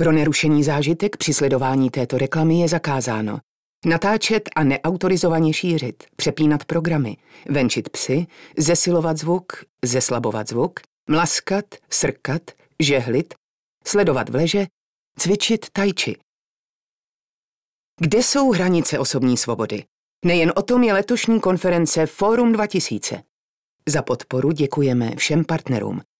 Pro nerušený zážitek při sledování této reklamy je zakázáno natáčet a neautorizovaně šířit, přepínat programy, venčit psy, zesilovat zvuk, zeslabovat zvuk, mlaskat, srkat, žehlit, sledovat vleže, cvičit tajči. Kde jsou hranice osobní svobody? Nejen o tom je letošní konference Forum 2000. Za podporu děkujeme všem partnerům.